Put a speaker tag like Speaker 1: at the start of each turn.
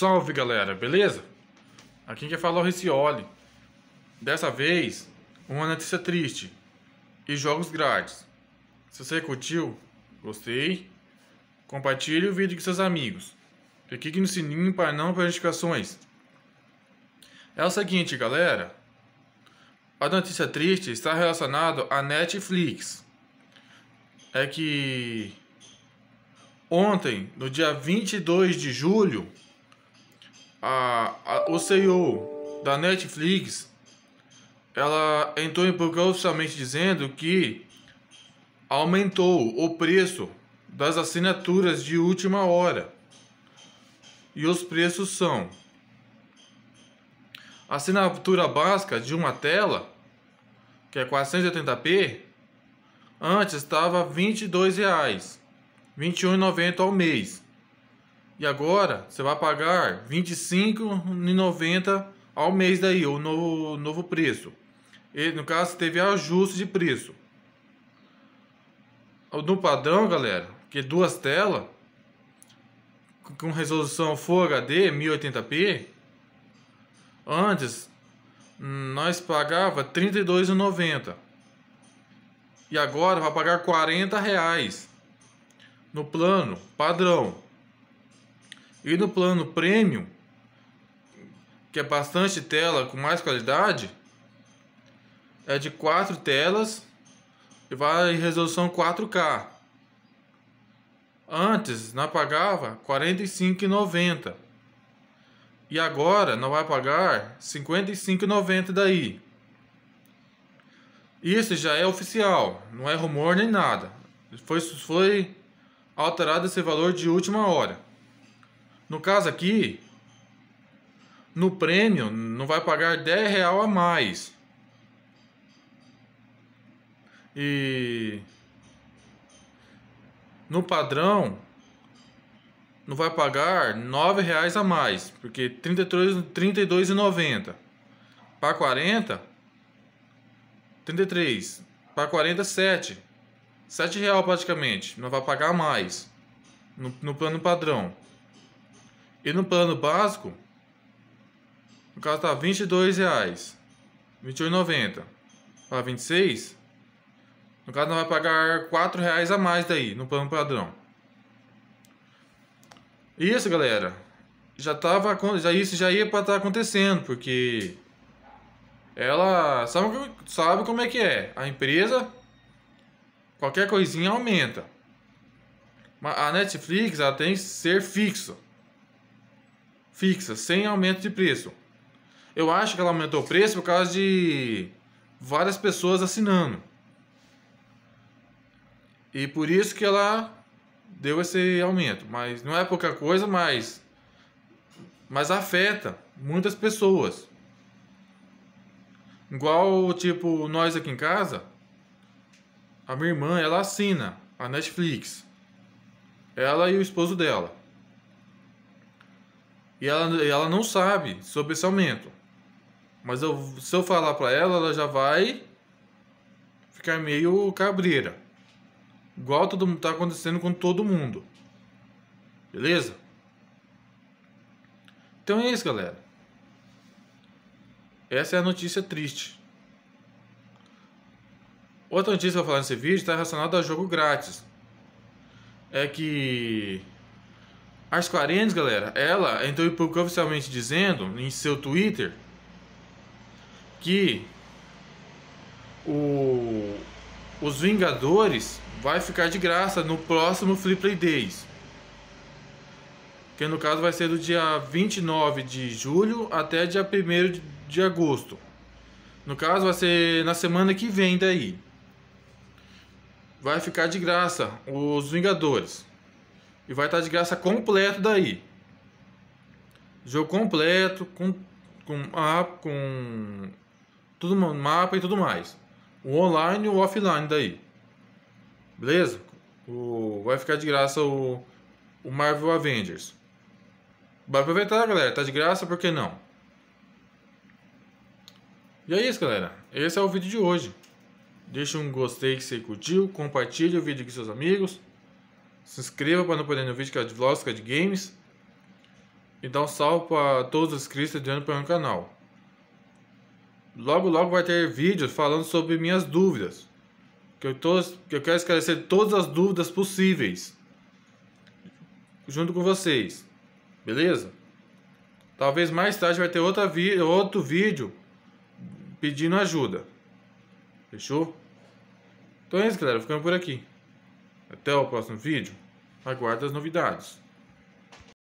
Speaker 1: Salve galera, beleza? Aqui quem fala é o Riccioli. Dessa vez, uma notícia triste e jogos grátis. Se você curtiu, gostei, compartilhe o vídeo com seus amigos e clique no sininho para não perder notificações. É o seguinte galera, a notícia triste está relacionada à Netflix. É que ontem, no dia 22 de julho, a, a, o CEO da Netflix ela entrou em público oficialmente dizendo que aumentou o preço das assinaturas de última hora. E os preços são: assinatura básica de uma tela, que é 480p, antes estava R$ 22,00, R$ 21,90 ao mês. E agora você vai pagar R$ 25,90 ao mês daí, o novo, novo preço. E, no caso, teve ajuste de preço. No padrão, galera, que duas telas com resolução Full HD 1080p, antes nós pagava R$ 32,90. E agora vai pagar R$ 40 reais no plano padrão. E no plano premium, que é bastante tela com mais qualidade, é de quatro telas e vai em resolução 4K. Antes não pagava R$ 45,90 e agora não vai pagar R$ 55,90 daí. Isso já é oficial, não é rumor nem nada. Foi, foi alterado esse valor de última hora. No caso aqui, no prêmio, não vai pagar 10 real a mais. E no padrão, não vai pagar R$ reais a mais, porque R$ 32,90. Para 40, 33. Para 40, 7. 7 real praticamente, não vai pagar mais no, no plano padrão. E no plano básico, no caso está R$ 22,00, R$ 21,90 para 26, no caso não vai pagar R$ reais a mais daí, no plano padrão. Isso, galera, já tava já isso já ia para estar tá acontecendo, porque ela sabe, sabe como é que é. A empresa qualquer coisinha aumenta. A Netflix ela tem que ser fixa fixa, sem aumento de preço. Eu acho que ela aumentou o preço por causa de várias pessoas assinando. E por isso que ela deu esse aumento. Mas não é pouca coisa, mas, mas afeta muitas pessoas. Igual, tipo, nós aqui em casa, a minha irmã, ela assina a Netflix. Ela e o esposo dela. E ela, ela não sabe sobre esse aumento. Mas eu, se eu falar para ela, ela já vai ficar meio cabreira. Igual todo mundo tá acontecendo com todo mundo. Beleza? Então é isso, galera. Essa é a notícia triste. Outra notícia que eu vou falar nesse vídeo está relacionada a jogo grátis. É que Ars 40, galera, ela entrou em público oficialmente dizendo em seu Twitter que o, os Vingadores vai ficar de graça no próximo Free Play Days. Que no caso vai ser do dia 29 de julho até dia 1 de, de agosto. No caso vai ser na semana que vem daí. Vai ficar de graça os Vingadores. E vai estar tá de graça completo daí. Jogo completo, com, com app, com tudo mapa e tudo mais. O online e o offline daí. Beleza? O, vai ficar de graça o, o Marvel Avengers. Vai aproveitar, galera. Tá de graça, por que não? E é isso, galera. Esse é o vídeo de hoje. Deixa um gostei que você curtiu, compartilhe o vídeo com seus amigos se inscreva para não perder nenhum vídeo que é de vlogs, que é de games. E dá um salve para todos os inscritos dentro para o canal. Logo logo vai ter vídeos falando sobre minhas dúvidas. Que eu, tô, que eu quero esclarecer todas as dúvidas possíveis. Junto com vocês. Beleza? Talvez mais tarde vai ter outra outro vídeo pedindo ajuda. Fechou? Então é isso, galera. Ficando por aqui. Até o próximo vídeo. Aguardo as novidades.